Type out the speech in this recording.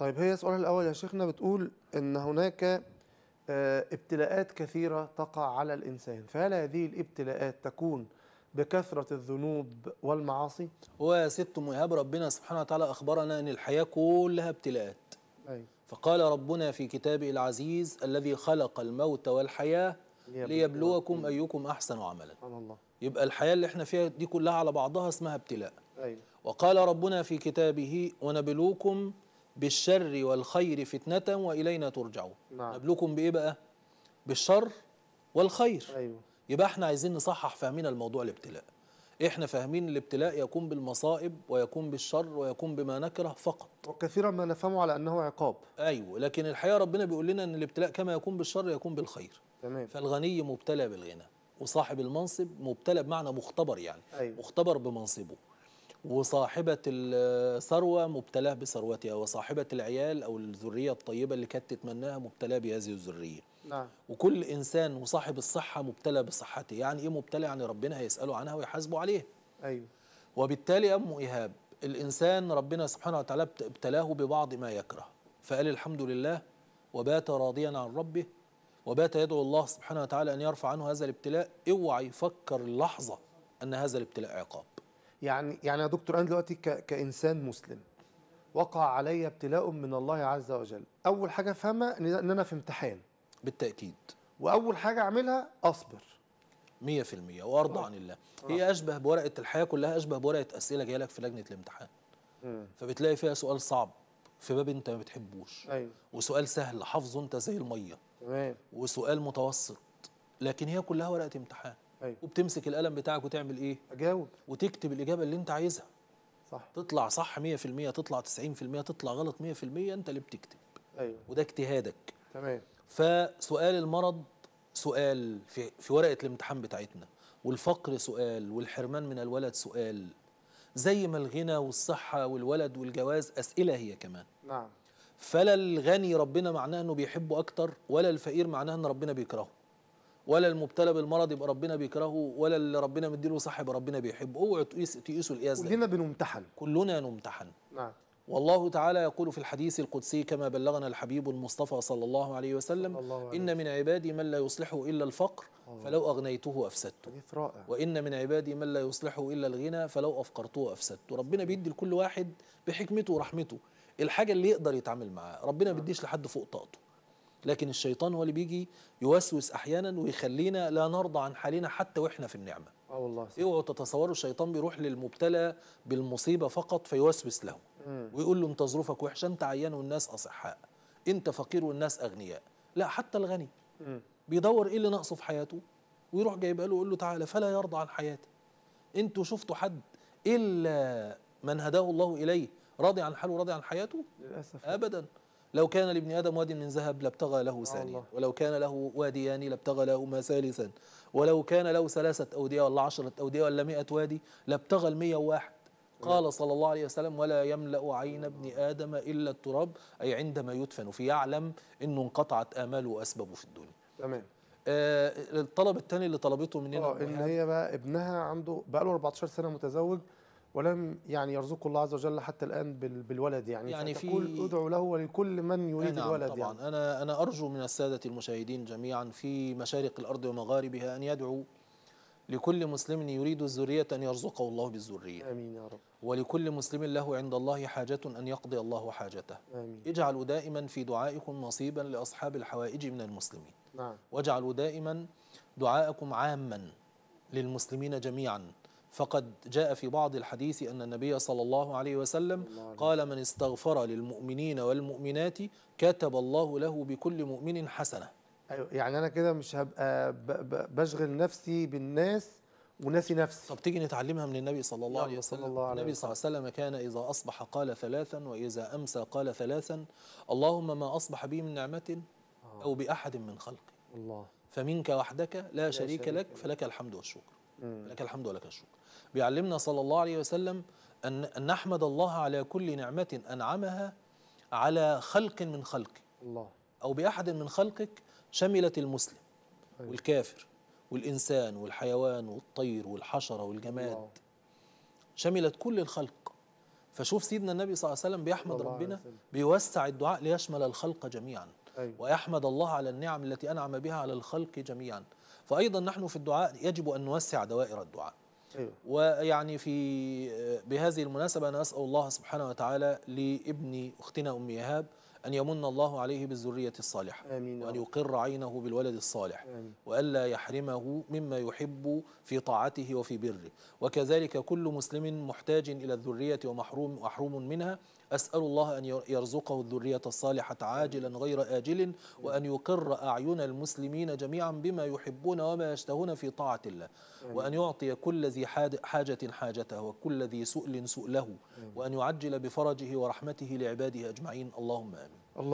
طيب هي سؤالها الأول يا شيخنا بتقول أن هناك آه، ابتلاءات كثيرة تقع على الإنسان فهل هذه الابتلاءات تكون بكثرة الذنوب والمعاصي؟ هو يا ست مهاب ربنا سبحانه وتعالى أخبرنا أن الحياة كلها ابتلاءات أي. أيوة. فقال ربنا في كتابه العزيز الذي خلق الموت والحياة ليبلوكم أيكم أحسن عملا الله. يبقى الحياة اللي احنا فيها دي كلها على بعضها اسمها ابتلاء أي. أيوة. وقال ربنا في كتابه ونبلوكم بالشر والخير فتنة وإلينا ترجعون نعم. نبلوكم بإيه بقى بالشر والخير أيوه. يبقى احنا عايزين نصحح فهمنا الموضوع الابتلاء احنا فاهمين الابتلاء يكون بالمصائب ويكون بالشر ويكون بما نكره فقط وكثيرا ما نفهمه على انه عقاب ايوه لكن الحقيقه ربنا بيقول لنا ان الابتلاء كما يكون بالشر يكون بالخير تمام فالغني مبتلى بالغنى وصاحب المنصب مبتلى بمعنى مختبر يعني أيوه. مختبر بمنصبه وصاحبة الثروة مبتلاه بثروتها وصاحبة العيال أو الذرية الطيبة اللي كانت تتمناها مبتلاه بهذه الذرية نعم. وكل إنسان وصاحب الصحة مبتلى بصحته يعني إيه مبتلى يعني ربنا هيسأله عنها ويحاسبه عليها أيوة. وبالتالي أم إيهاب الإنسان ربنا سبحانه وتعالى ابتلاه ببعض ما يكره فقال الحمد لله وبات راضيا عن ربه وبات يدعو الله سبحانه وتعالى أن يرفع عنه هذا الابتلاء اوعى يفكر اللحظة أن هذا الابتلاء عقاب يعني يعني يا دكتور انا دلوقتي كانسان مسلم وقع علي ابتلاء من الله عز وجل اول حاجه افهمها ان انا في امتحان بالتاكيد واول حاجه اعملها اصبر 100% وارضى آه. عن الله أوه. هي اشبه بورقه الحياه كلها اشبه بورقه اسئله جايه لك في لجنه الامتحان مم. فبتلاقي فيها سؤال صعب في باب انت ما بتحبوش أيوه. وسؤال سهل حافظه انت زي الميه تمام وسؤال متوسط لكن هي كلها ورقه امتحان أيوة. وبتمسك القلم بتاعك وتعمل ايه اجاوب وتكتب الاجابه اللي انت عايزها صح تطلع صح 100% تطلع 90% تطلع غلط 100% انت اللي بتكتب ايوه وده اجتهادك تمام فسؤال المرض سؤال في في ورقه الامتحان بتاعتنا والفقر سؤال والحرمان من الولد سؤال زي ما الغنى والصحه والولد والجواز اسئله هي كمان نعم فلا الغني ربنا معناه انه بيحبه اكتر ولا الفقير معناه ان ربنا بيكرهه ولا المبتلى بالمرض يبقى ربنا بيكرهه ولا اللي ربنا مديله صح يبقى ربنا بيحبه اوعوا تقيسوا القياس ده كلنا بنمتحن كلنا نمتحن نعم والله تعالى يقول في الحديث القدسي كما بلغنا الحبيب المصطفى صلى الله عليه وسلم الله عليه. إن من عبادي من لا يصلحه إلا الفقر فلو أغنيته أفسدته حديث رائع. وإن من عبادي من لا يصلحه إلا الغنى فلو أفقرته أفسدته ربنا بيدي لكل واحد بحكمته ورحمته الحاجة اللي يقدر يتعامل معاها ربنا ما بيديش لحد فوق طاقته لكن الشيطان هو اللي بيجي يوسوس احيانا ويخلينا لا نرضى عن حالنا حتى واحنا في النعمه اه والله اوعوا تتصوروا الشيطان بيروح للمبتلى بالمصيبه فقط فيوسوس له مم. ويقول له انت ظروفك وحشه انت عيان والناس اصحاء انت فقير والناس اغنياء لا حتى الغني مم. بيدور ايه اللي ناقصه في حياته ويروح جايبها له ويقول له تعالى فلا يرضى عن حياتي انتوا شفتوا حد الا من هداه الله اليه راضي عن حاله راضي عن حياته للاسف ابدا لو كان لابن آدم واد من ذهب لابتغى له ثانيا ولو كان له واديان لابتغى لهما ثالثا ولو كان له ثلاثة أودية ولا عشرة أودية ولا 100 وادي لابتغى ال واحد قال نعم. صلى الله عليه وسلم ولا يملأ عين ابن آدم إلا التراب أي عندما يدفن فيعلم أنه انقطعت آماله وأسبابه في الدنيا تمام آه الطلب الثاني اللي طلبته مننا اه ان هي بقى ابنها عنده بقى له 14 سنه متزوج ولم يعني يرزقه الله عز وجل حتى الان بالولد يعني يعني في ادعو له ولكل من يريد نعم الولد يعني. طبعا يعني انا انا ارجو من الساده المشاهدين جميعا في مشارق الارض ومغاربها ان يدعوا لكل مسلم يريد الذريه ان يرزقه الله بالذريه امين يا رب ولكل مسلم له عند الله حاجه ان يقضي الله حاجته امين اجعلوا دائما في دعائكم نصيبا لاصحاب الحوائج من المسلمين نعم واجعلوا دائما دعاءكم عاما للمسلمين جميعا فقد جاء في بعض الحديث أن النبي صلى الله عليه وسلم قال من استغفر للمؤمنين والمؤمنات كتب الله له بكل مؤمن حسنة أيوة يعني أنا كده مش هبقى بشغل نفسي بالناس وناسي نفسي طب تيجي نتعلمها من النبي صلى الله عليه وسلم الله عليه النبي صلى الله عليه وسلم كان إذا أصبح قال ثلاثا وإذا أمسى قال ثلاثا اللهم ما أصبح بي من نعمة آه. أو بأحد من خلقي الله فمنك وحدك لا, لا شريك لك فلك الحمد والشكر لك الحمد ولك الشكر بيعلمنا صلى الله عليه وسلم أن, نحمد الله على كل نعمة أنعمها على خلق من خلقه الله أو بأحد من خلقك شملت المسلم أيوة. والكافر والإنسان والحيوان والطير والحشرة والجماد الله. شملت كل الخلق فشوف سيدنا النبي صلى الله عليه وسلم بيحمد ربنا بيوسع الدعاء ليشمل الخلق جميعا أيوة. ويحمد الله على النعم التي أنعم بها على الخلق جميعا فأيضا نحن في الدعاء يجب أن نوسع دوائر الدعاء أيوه. ويعني في آه، بهذه المناسبة أنا أسأل الله سبحانه وتعالى لابن أختنا أم إيهاب أن يمن الله عليه بالذرية الصالحة آمين وأن يقر عينه بالولد الصالح آمين وألا يحرمه مما يحب في طاعته وفي بره وكذلك كل مسلم محتاج إلى الذرية ومحروم أحروم منها أسأل الله أن يرزقه الذرية الصالحة عاجلا غير آجل وأن يقر أعين المسلمين جميعا بما يحبون وما يشتهون في طاعة الله وأن يعطي كل ذي حاجة حاجته وكل ذي سؤل سؤله وأن يعجل بفرجه ورحمته لعباده أجمعين اللهم آمين